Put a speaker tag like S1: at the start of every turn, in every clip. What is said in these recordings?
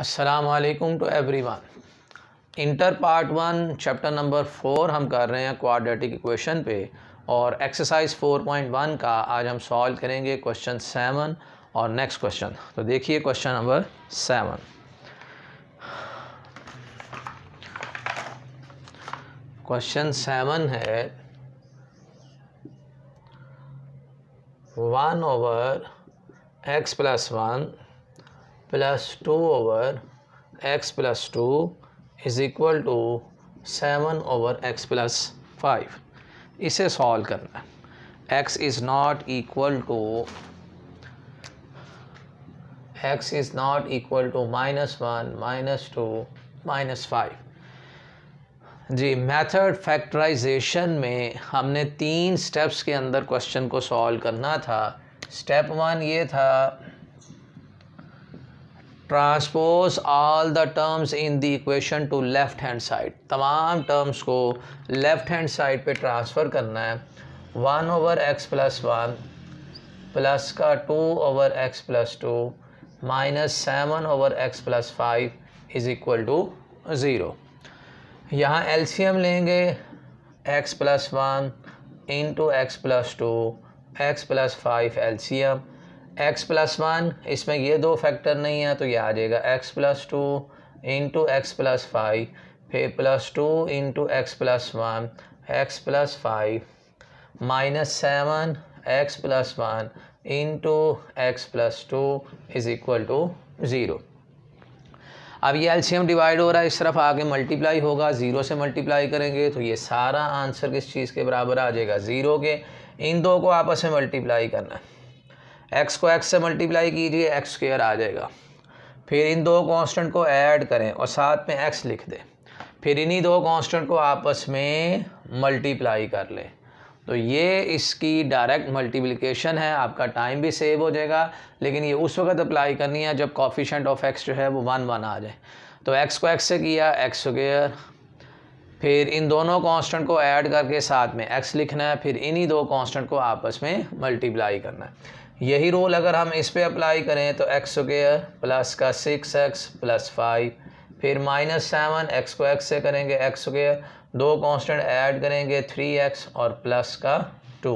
S1: असलकम to everyone inter part one chapter number four हम कर रहे हैं क्वाड्रेटिक इक्वेशन पे और एक्सरसाइज फोर पॉइंट वन का आज हम सॉल्व करेंगे क्वेश्चन सेवन और नेक्स्ट क्वेश्चन तो देखिए question number seven question seven है one over x plus one plus two over x plus two is equal to seven over x plus five इसे solve करना है x is not equal to x is not equal to minus one minus two minus five जी method factorization में हमने तीन steps के अंदर question को सॉल्व करना था स्टेप वन ये था transpose all the terms in the equation to left hand side तमाम टर्म्स को लेफ़्ट हैंड साइड पे ट्रांसफ़र करना है one over x plus one plus का two over x plus two minus seven over x plus five is equal to zero यहाँ LCM लेंगे x plus one into x plus two x plus five L C M x plus one इसमें ये दो factor नहीं है तो ये आ जाएगा x plus two into x plus five फिर plus two into x plus one x plus five minus seven x plus one into x plus two is equal to zero अब ये एलसीएम डिवाइड हो रहा है इस तरफ आगे multiply होगा ज़ीरो से मल्टीप्लाई करेंगे तो ये सारा आंसर किस चीज़ के बराबर आ जाएगा ज़ीरो के इन दो को आपस में मल्टीप्लाई करना है एक्स को एक्स से मल्टीप्लाई कीजिए एक्स स्क्र आ जाएगा फिर इन दो कांस्टेंट को ऐड करें और साथ में एक्स लिख दें फिर इन्हीं दो कांस्टेंट को आपस में मल्टीप्लाई कर लें तो ये इसकी डायरेक्ट मल्टीप्लिकेशन है आपका टाइम भी सेव हो जाएगा लेकिन ये उस वक्त अप्लाई करनी है जब कॉफिशेंट ऑफ एक्स जो है वो वन वन आ जाए तो एक्स को एक्स से किया एक्स स्क्र फिर इन दोनों कांस्टेंट को ऐड करके साथ में एक्स लिखना है फिर इन्हीं दो कांस्टेंट को आपस में मल्टीप्लाई करना है यही रूल अगर हम इस पर अप्लाई करें तो एक्स स्क्र प्लस का सिक्स एक्स प्लस फाइव फिर माइनस सेवन एक्स को एक्स से करेंगे एक्स स्क्र दो कांस्टेंट ऐड करेंगे थ्री एक्स और प्लस का टू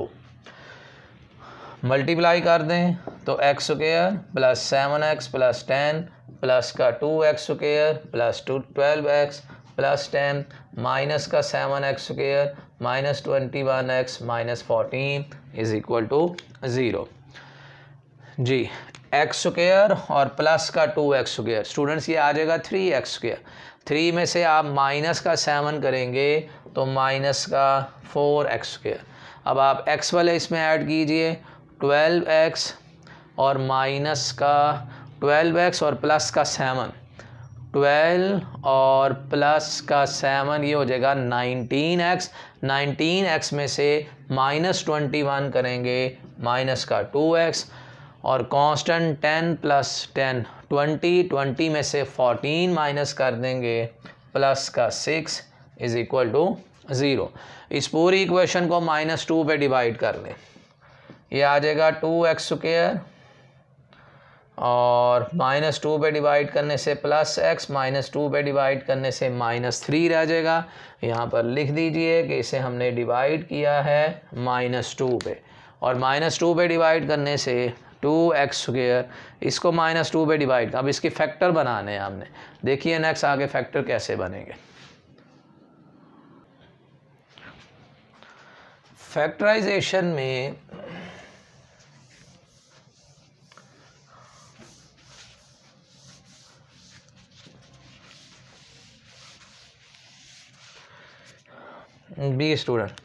S1: मल्टीप्लाई कर दें तो x square plus seven x plus ten plus का two x square plus two twelve x plus ten minus का seven x square minus twenty one x minus fourteen is equal to zero ji x square और plus का two x square students ये आ जाएगा three x square three में से आप minus का सेवन करेंगे तो माइनस का फोर एक्स स्क्र अब आप एक्स वाले इसमें ऐड कीजिए ट्वेल्व एक्स और माइनस का ट्वेल्व एक्स और प्लस का सेवन ट्वेल्व और प्लस का सेवन ये हो जाएगा नाइनटीन एक्स नाइनटीन एक्स में से माइनस ट्वेंटी वन करेंगे माइनस का टू एक्स और constant ten plus ten twenty twenty में से फोर्टीन माइनस कर देंगे प्लस का six is equal to zero इस पूरी इक्वेशन को माइनस टू पर डिवाइड कर लें ये आ जाएगा टू एक्स स्क्र और माइनस टू पर डिवाइड करने से प्लस एक्स माइनस टू पर डिवाइड करने से माइनस थ्री रह जाएगा यहाँ पर लिख दीजिए कि इसे हमने डिवाइड किया है माइनस टू पर और माइनस टू पर डिवाइड करने से टू एक्स स्क्र इसको माइनस टू पे डिवाइड अब इसके फैक्टर बनाने हैं हमने देखिए नेक्स्ट आगे फैक्टर कैसे बनेंगे फैक्टराइजेशन में बी स्टूडेंट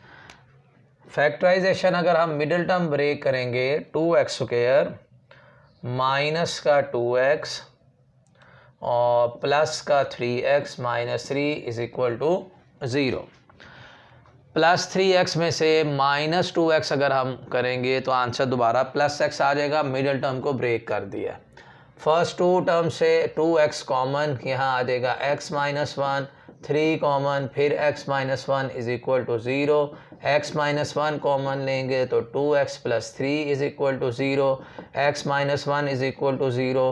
S1: फैक्टराइजेशन अगर हम मिडिल टर्म ब्रेक करेंगे टू एक्स स्क्र माइनस का टू एक्स और प्लस का three x minus three is equal to zero plus three x में से माइनस टू एक्स अगर हम करेंगे तो आंसर दोबारा प्लस एक्स आ जाएगा मिडिल टर्म को ब्रेक कर दिया फर्स्ट टू टर्म से टू एक्स कॉमन यहाँ आ जाएगा x minus one three common फिर x minus one is equal to zero x minus one common लेंगे तो two x plus three is equal to zero x minus one is equal to zero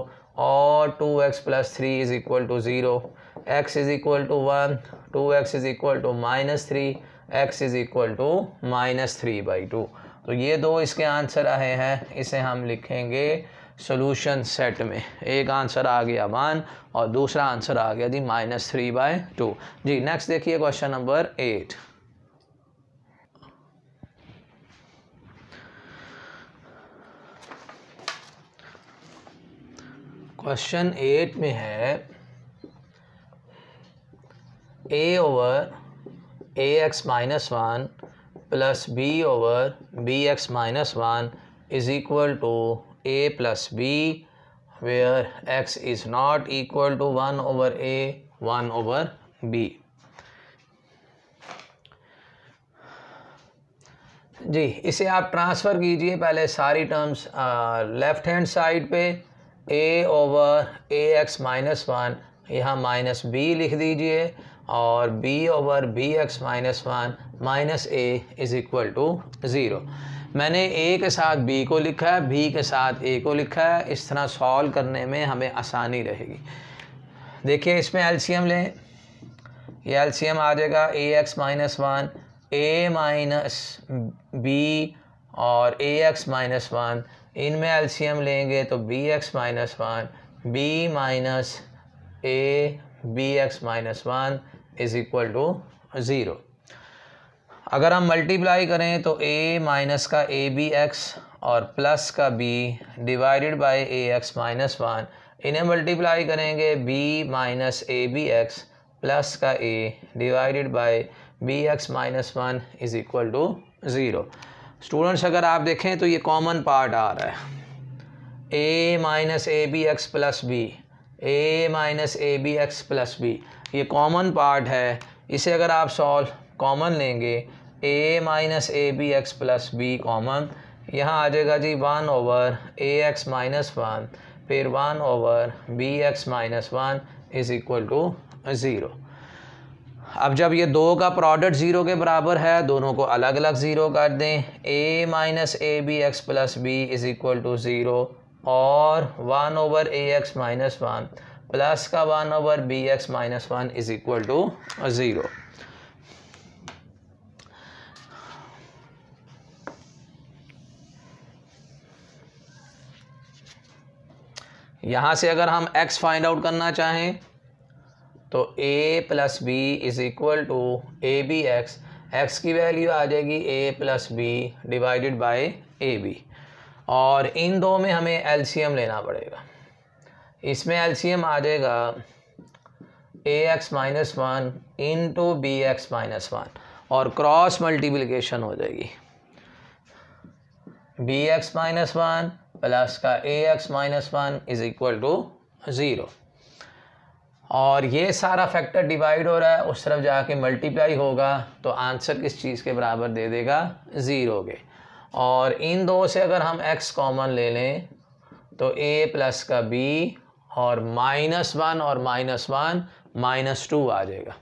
S1: और two x plus three is equal to zero x is equal to one two x is equal to minus three x is equal to minus three by two तो ये दो इसके answer आए हैं इसे हम लिखेंगे सोलूशन सेट में एक आंसर आ गया वन और दूसरा आंसर आ गया जी माइनस थ्री बाय टू जी नेक्स्ट देखिए question number eight question eight में है a over a x minus one plus b over b x minus one is equal to a plus b where x is not equal to one over a one over b जी इसे आप transfer कीजिए पहले सारी terms left hand side पे a over a x minus one यहाँ minus b लिख दीजिए और b over b x minus one minus a is equal to zero मैंने ए के साथ बी को लिखा है बी के साथ ए को लिखा है इस तरह सॉल्व करने में हमें आसानी रहेगी देखिए इसमें एलसीएम लें ये एलसीएम आ जाएगा a x minus one a minus b और ए एक्स माइनस वन इनमें एलसीएम लेंगे तो b x minus one b minus a b x minus one is equal to zero अगर हम मल्टीप्लाई करें तो ए माइनस का ए बी एक्स और प्लस का b divided by a x minus one इन्हें मल्टीप्लाई करेंगे b minus a b x plus का a divided by B x minus one is equal to zero students अगर आप देखें तो ये कॉमन पार्ट आ रहा है a minus a b x plus b a minus a b x plus b ये कॉमन पार्ट है इसे अगर आप सॉल्व कॉमन लेंगे a minus a b x plus b common यहाँ आ जाएगा जी one over a x minus one फिर one over b x minus one is equal to zero अब जब ये दो का प्रोडक्ट ज़ीरो के बराबर है दोनों को अलग अलग ज़ीरो कर दें a minus a b x plus b is equal to zero और one over a x minus one plus का one over b x minus one is equal to zero यहाँ से अगर हम x फाइंड आउट करना चाहें तो a plus b is equal to a b x x की वैल्यू आ जाएगी a plus b divided by a b और इन दो में हमें एलसीएम लेना पड़ेगा इसमें एलसीएम आ जाएगा a x minus one into b x minus one और क्रॉस मल्टीप्लिकेशन हो जाएगी b x minus one plus का a x minus one is equal to zero और ये सारा फैक्टर डिवाइड हो रहा है उस तरफ जाके मल्टीप्लाई होगा तो आंसर किस चीज़ के बराबर दे देगा ज़ीरो के और इन दो से अगर हम एक्स कॉमन ले लें तो ए प्लस का बी और माइनस वन और माइनस वन माइनस टू आ जाएगा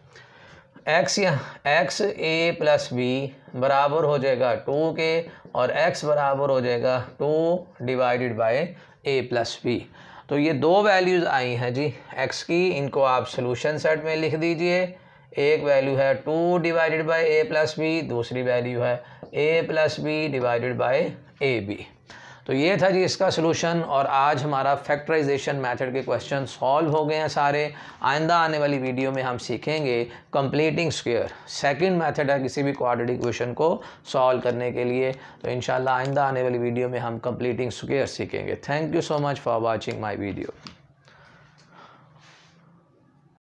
S1: एक्स यहाँ एक्स ए प्लस बी बराबर हो जाएगा टू के और एक्स बराबर हो जाएगा two divided by a plus b तो ये दो वैल्यूज़ आई हैं जी एक्स की इनको आप सोल्यूशन सेट में लिख दीजिए एक वैल्यू है two divided by a plus b दूसरी वैल्यू है a plus b divided by a b तो ये था जी इसका सलूशन और आज हमारा फैक्टराइजेशन मेथड के क्वेश्चन सॉल्व हो गए हैं सारे आइंदा आने वाली वीडियो में हम सीखेंगे कंप्लीटिंग स्क्वेयर सेकंड मेथड है किसी भी क्वाड्रेटिक क्वेश्चन को सॉल्व करने के लिए तो इन आइंदा आने वाली वीडियो में हम कंप्लीटिंग स्क्वेयर सीखेंगे thank you so much for watching my video